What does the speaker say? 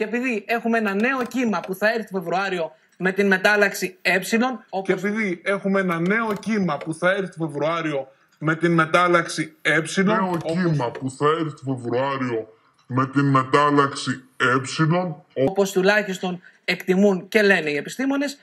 Και επειδή έχουμε ένα νέο κύμα που θα έρθει το Φεβρουάριο με την μετάλλαξη ε. Όπως... Και επειδή έχουμε ένα νέο κύμα που θα έρθει το Φεβρουάριο με την μετάλλαξη ε. Νέο κύμα που θα έρθει το Φεβρουάριο με την μετάλλαξη ε. Όπως τουλάχιστον εκτιμούν και λένε οι επιστήμονες